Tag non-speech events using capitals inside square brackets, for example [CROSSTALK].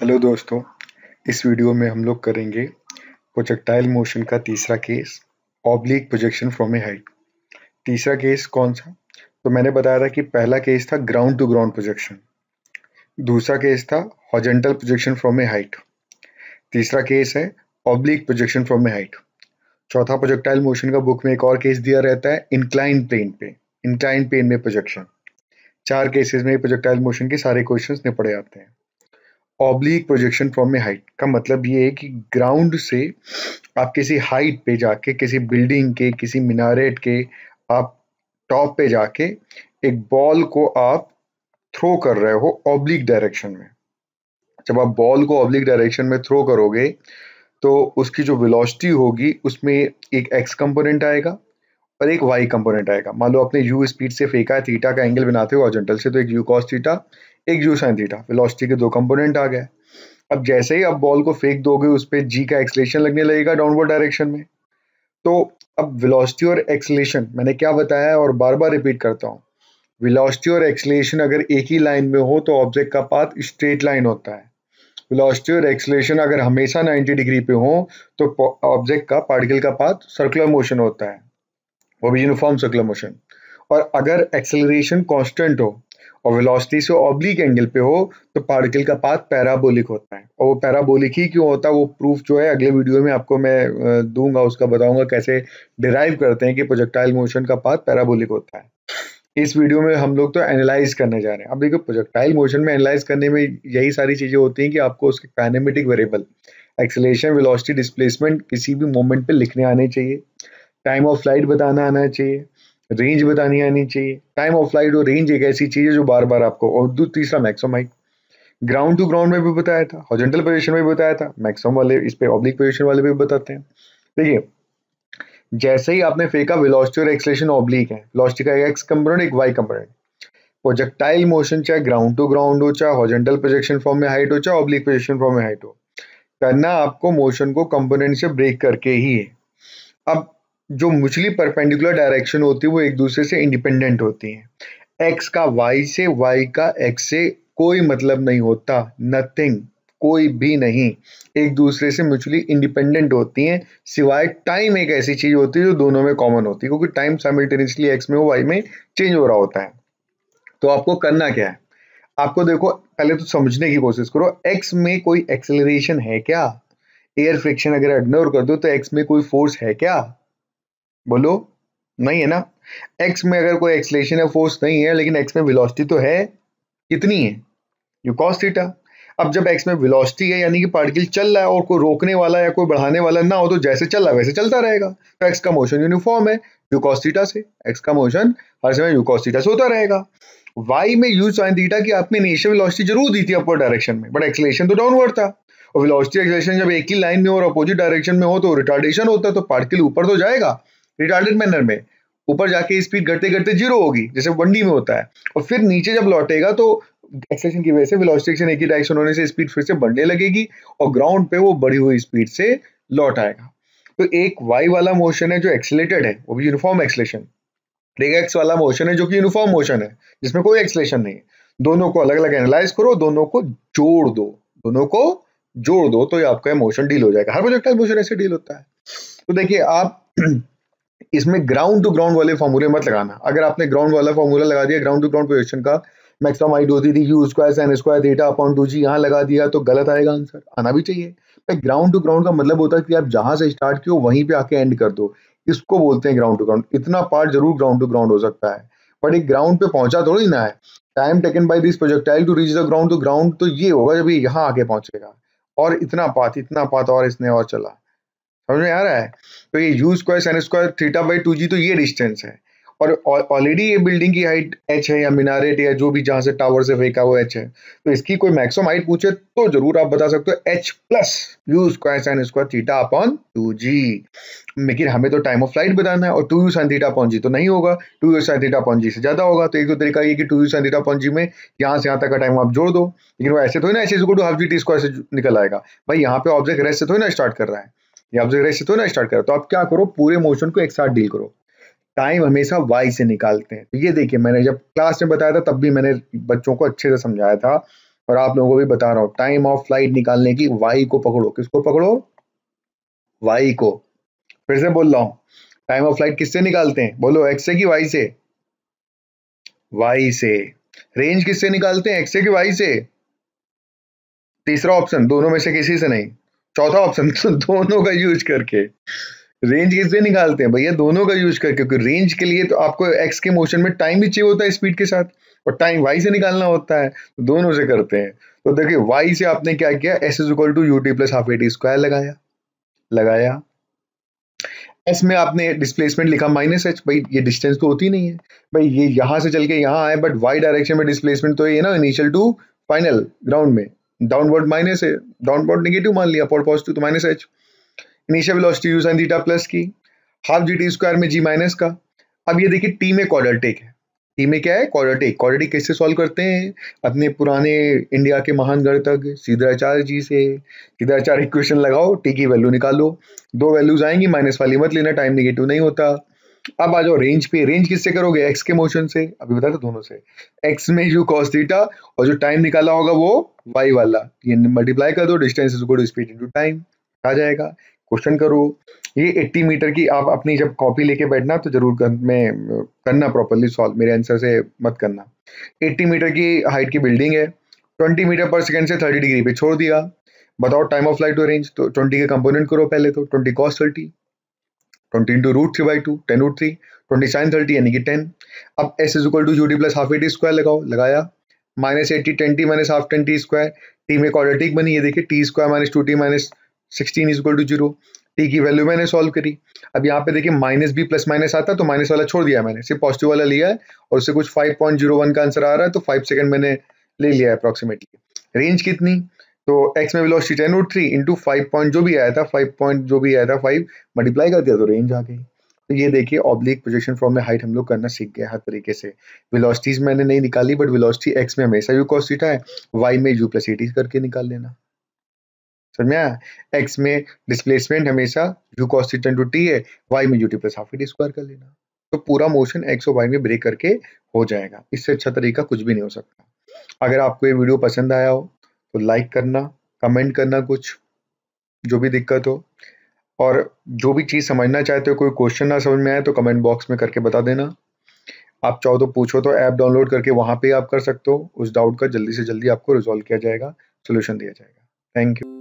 hello दोस्तों इस video में हम लोग करेंगे प्रोजेक्टाइल मोशन का तीसरा case oblique projection from a height तीसरा केस कौन सा तो मैंने बताया था कि पहला केस था ग्राउंड टू ग्राउंड प्रोजेक्शन दूसरा केस था horizontal projection from a height तीसरा केस है oblique projection from a height चौथा प्रोजेक्टाइल मोशन का बुक में एक और केस दिया रहता है इंक्लाइन प्लेन पे इंक्लाइन प्लेन में प्रोजेक्शन चार केसेस में प्रोजेक्टाइल मोशन के सारे क्वेश्चन निपड़े आते हैं oblique projection from a height का मतलब ये है कि ग्राउंड से आप किसी हाइट पे जाके किसी बिल्डिंग के किसी मीनारेट के आप टॉप पे जाके एक बॉल को आप थ्रो कर रहे हो ऑब्लिक डायरेक्शन में जब आप बॉल को ऑब्लिक डायरेक्शन में थ्रो करोगे तो उसकी जो वेलोसिटी होगी उसमें एक एक्स कंपोनेंट आएगा और एक वाई कंपोनेंट आएगा मान लो आपने यू स्पीड से फेंका है थीटा का एंगल बनाते हो ऑर्जेंटल से तो एक यू कॉस थीटा एक यू साइन थीटा वेलोसिटी के दो कंपोनेंट आ गए अब जैसे ही आप बॉल को फेंक दोगे उस पर जी का एक्सलेशन लगने लगेगा डाउनवर्ड डायरेक्शन में तो अब वेलोसिटी और एक्सलेशन मैंने क्या बताया और बार बार रिपीट करता हूँ वेलोसिटी और एक्सलेशन अगर एक ही लाइन में हो तो ऑब्जेक्ट का पाथ स्ट्रेट लाइन होता है वेलोसिटी और एक्सलेशन अगर हमेशा 90 डिग्री पे हो तो ऑब्जेक्ट का पार्टिकल का पाथ सर्कुलर मोशन होता है वो भी यूनिफॉर्म सर्कुलर मोशन और अगर एक्सेलरेशन कांस्टेंट हो और वेलोसिटी से ऑब्लिक एंगल पे हो तो पार्टिकल का पाथ पैराबोलिक होता है और वो पैराबोलिक ही क्यों होता है वो प्रूफ जो है अगले वीडियो में आपको मैं दूंगा उसका बताऊंगा कैसे डिराइव करते हैं कि प्रोजेक्टाइल मोशन का पाथ पैराबोलिक होता है इस वीडियो में हम लोग तो एनालाइज करने जा रहे हैं अब देखो प्रोजेक्टाइल मोशन में एनालाइज करने में यही सारी चीज़ें होती हैं कि आपको उसके kinematic variable acceleration velocity displacement किसी भी मोमेंट पे लिखने आने चाहिए टाइम ऑफ फ्लाइट बताना आना चाहिए रेंज बतानी आनी चाहिए टाइम ऑफ फ्लाइट और रेंज एक ऐसी चीज़ है जो बार बार आपको और तीसरा maximum height ground to ground में भी बताया था हॉजेंटल पोजिशन में भी बताया था मैक्सिमम वाले इस पे ऑब्लिक पोजिशन वाले भी बताते हैं देखिए जैसे ही आपने फेंका वेलोसिटी और एक्सलेशन ऑब्लिक है वेलोसिटी का एक्स कंपोनेंट एक वाई कंपोनेंट प्रोजेक्टाइल मोशन चाहे ग्राउंड टू ग्राउंड हो चाहे हॉजेंटल प्रोजेक्शन फॉर्म में हाइट हो चाहे ऑब्लिक प्रोजेक्शन फॉर्म में हाइट हो करना आपको मोशन को कंपोनेंट से ब्रेक करके ही है अब जो मुचली परपेंडिकुलर डायरेक्शन होती है वो एक दूसरे से इंडिपेंडेंट होती हैं एक्स का वाई से वाई का एक्स से कोई मतलब नहीं होता नथिंग कोई भी नहीं एक दूसरे से म्यूचुअली इंडिपेंडेंट होती हैं सिवाय टाइम एक ऐसी चीज़ होती है जो दोनों में कॉमन होती है क्योंकि टाइम साइमल्टेनियसली एक्स में हो वाई में चेंज हो रहा होता है तो आपको करना क्या है आपको देखो पहले तो समझने की कोशिश करो एक्स में कोई एक्सेलरेशन है क्या एयर फ्रिक्शन अगर इग्नोर कर दो तो एक्स में कोई फोर्स है क्या बोलो नहीं है ना एक्स में अगर कोई एक्सलेशन या फोर्स नहीं है लेकिन एक्स में वेलोसिटी तो है कितनी है यू कॉस थीटा अब जब एक्स में वेलोसिटी है यानी कि पार्टिकल चल रहा है और कोई रोकने वाला या कोई बढ़ाने वाला ना हो तो जैसे चल रहा है वैसे चलता रहेगा तो एक्स का मोशन यूनिफॉर्म है यू कॉस थीटा से एक्स का मोशन हर समय यू कॉस थीटा से होता रहेगा वाई में यू साइन थीटा की आपने इनिशियल वेलोसिटी जरूर दी थी अपवर्ड डायरेक्शन में बट एक्सलेशन तो डाउनवर्ड था और वेलोसिटी एक्सलेशन जब एक ही लाइन में और अपोजिट डायरेक्शन में हो तो रिटार्डेशन होता है तो पार्टिकल ऊपर तो जाएगा रिटार्डेड मैनर में ऊपर जाके स्पीड घटते घटते जीरो होगी जैसे वनडी में होता है और फिर नीचे जब लौटेगा तो एक्सेशन की वजह से वेलोसिटी एक ही डायरेक्शन होने से स्पीड फिर से बढ़ने लगेगी और ग्राउंड पे वो बढ़ी हुई स्पीड से लौट आएगा तो एक वाई वाला मोशन है जो एक्सेलेटेड है वो भी यूनिफॉर्म एक्सलेशन एक एक्स वाला मोशन है जो कि यूनिफॉर्म मोशन है जिसमें कोई एक्सलेशन नहीं है दोनों को अलग अलग एनालाइज करो दोनों को जोड़ दो दोनों को जोड़ दो तो ये आपका मोशन डील हो जाएगा हर प्रोजेक्टाइल मोशन ऐसे डील होता है तो देखिए आप [CLEARS THROAT] इसमें ग्राउंड टू ग्राउंड वाले फॉर्मूले मत लगाना अगर आपने ग्राउंड वाला फॉर्मूला लगा दिया ग्राउंड टू ग्राउंड प्रोजेक्शन का मैक्सिमम आई डोजी थी u square n square theta upon two g यहाँ लगा दिया तो गलत आएगा आंसर आना भी चाहिए भाई ग्राउंड टू ग्राउंड का मतलब होता है कि आप जहाँ से स्टार्ट किए वहीं पे आके एंड कर दो इसको बोलते हैं ग्राउंड टू ग्राउंड इतना पार्ट जरूर ग्राउंड टू ग्राउंड हो सकता है बट एक ग्राउंड पे पहुंचा थोड़ी ना है time taken by this projectile to reach the ground to ground तो ये होगा जब यहाँ आके पहुंचेगा और इतना पाथ इतना पाथ और इसने और चला समझ में आ रहा है तो ये u square sine square theta by two g तो ये डिस्टेंस है और ऑलरेडी ये बिल्डिंग की हाइट एच है या मिनारेट या जो भी जहां से टावर से फेंका वो एच है तो इसकी कोई मैक्सिमम हाइट पूछे तो जरूर आप बता सकते हो h plus u square sine square theta upon two g लेकिन हमें तो टाइम ऑफ फ्लाइट बताना है और two u sine theta upon g तो नहीं होगा two u sine theta upon g से ज्यादा होगा तो एक तो तरीका ये कि two u sine theta upon g में यहाँ से यहाँ तक का टाइम आप जोड़ दो लेकिन वो ऐसे थोड़ी ना ऐसे two half g t square से निकल आएगा भाई यहाँ पे ऑब्जेक्ट रेस्ट से थोड़ी ना स्टार्ट कर रहा है या ऑब्जेक्ट तो ना स्टार्ट करो तो आप क्या करो पूरे मोशन को एक साथ डील करो टाइम हमेशा वाई से निकालते हैं तो ये देखिए मैंने जब क्लास में बताया था तब भी मैंने बच्चों को अच्छे से समझाया था और आप लोगों को भी बता रहा हूँ टाइम ऑफ फ्लाइट निकालने की वाई को पकड़ो किसको पकड़ो वाई को फिर से बोल रहा हूँ टाइम ऑफ फ्लाइट किससे निकालते हैं बोलो एक्स से की वाई से वाई से रेंज किससे निकालते हैं एक्स से की वाई से तीसरा ऑप्शन दोनों में से किसी से नहीं चौथा ऑप्शन [LAUGHS] तो दोनों का यूज करके रेंज किससे निकालते हैं भैया दोनों का यूज करके क्योंकि रेंज के लिए तो आपको एक्स के मोशन में टाइम भी चाहिए होता है स्पीड के साथ और टाइम वाई से निकालना होता है तो दोनों से करते हैं तो देखिए वाई से आपने क्या किया s is equal to u t plus half a t square लगाया लगाया एस में आपने डिस्प्लेसमेंट लिखा माइनस एच भाई ये डिस्टेंस तो होती नहीं है भाई ये यहां से चल के यहाँ आए बट वाई डायरेक्शन में डिस्प्लेसमेंट तो ये ना इनिशियल टू फाइनल ग्राउंड में डाउनवर्ड माइनस है डाउनवर्ड निगेटिव मान लिया फॉर पॉजिटिव तो minus h initial velocity u sine theta plus की हाफ जी टी स्क्वायर में जी माइनस का अब ये देखिए टी में कॉर्डर टेक है टी में क्या है कॉर्डर टेक कॉर्डर टेक कैसे सॉल्व करते हैं अपने पुराने इंडिया के महान गणतक सीधाचार्य जी से सीधाचार्य इक्वेशन लगाओ टी की वैल्यू निकालो दो वैल्यूज आएंगी माइनस वाली मत लेना टाइम निगेटिव नहीं होता अब आ जाओ रेंज पे रेंज किससे करोगे एक्स के मोशन से अभी बता दो तो दोनों से एक्स में यू कॉस थीटा और जो टाइम निकाला होगा वो वाई वाला ये मल्टीप्लाई कर दो distance is good speed into time आ जाएगा क्वेश्चन करो ये 80 मीटर की आप अपनी जब कॉपी लेके बैठना तो जरूर कर, मैं करना प्रॉपरली सॉल्व मेरे आंसर से मत करना एट्टी मीटर की हाइट की बिल्डिंग है ट्वेंटी मीटर पर सेकेंड से थर्टी डिग्री पे छोड़ दिया बताओ time of flight to range तो ट्वेंटी के कंपोनेंट करो पहले तो ट्वेंटी कॉस थर्टी थर्टी यानी कि टेन अब s is equal to u t plus half a square लगाओ लगाया minus eighty ten minus half ten t t में क्वाड्रेटिक बनी ये देखिए t square minus two t minus sixteen is equal to zero t की value मैंने solve करी अब यहाँ पे देखिए माइनस बी प्लस माइनस आता तो माइनस वाला छोड़ दिया मैंने सिर्फ पॉजिटिव वाला लिया है और उससे कुछ फाइव पॉइंट जीरो वन का आंसर आ रहा है तो फाइव सेकंड मैंने ले लिया है अप्रॉक्सीमेटली रेंज कितनी तो एक्स में velocity ten root three into five point जो भी आया था फाइव पॉइंट जो भी आया था फाइव मल्टीप्लाई कर दिया तो रेंज आ गई तो ये देखिए ऑब्लिक प्रोजेक्शन फॉर्म में हाइट हम लोग करना सीख गए हर तरीके से वेलोसिटीज मैंने नहीं निकाली बट वेलोसिटी एक्स में हमेशा यू कॉस थीटा है वाई में यू प्लस एटी करके निकाल लेना समझ में आया एक्स में डिस्प्लेसमेंट हमेशा u cos theta into t है वाई में u t plus half square कर लेना तो पूरा मोशन एक्स और वाई में ब्रेक करके हो जाएगा इससे अच्छा तरीका कुछ भी नहीं हो सकता अगर आपको ये वीडियो पसंद आया हो तो लाइक करना कमेंट करना कुछ जो भी दिक्कत हो और जो भी चीज़ समझना चाहते हो कोई क्वेश्चन ना समझ में आए तो कमेंट बॉक्स में करके बता देना आप चाहो तो पूछो तो ऐप डाउनलोड करके वहाँ पे आप कर सकते हो उस डाउट का जल्दी से जल्दी आपको रिजॉल्व किया जाएगा सोल्यूशन दिया जाएगा थैंक यू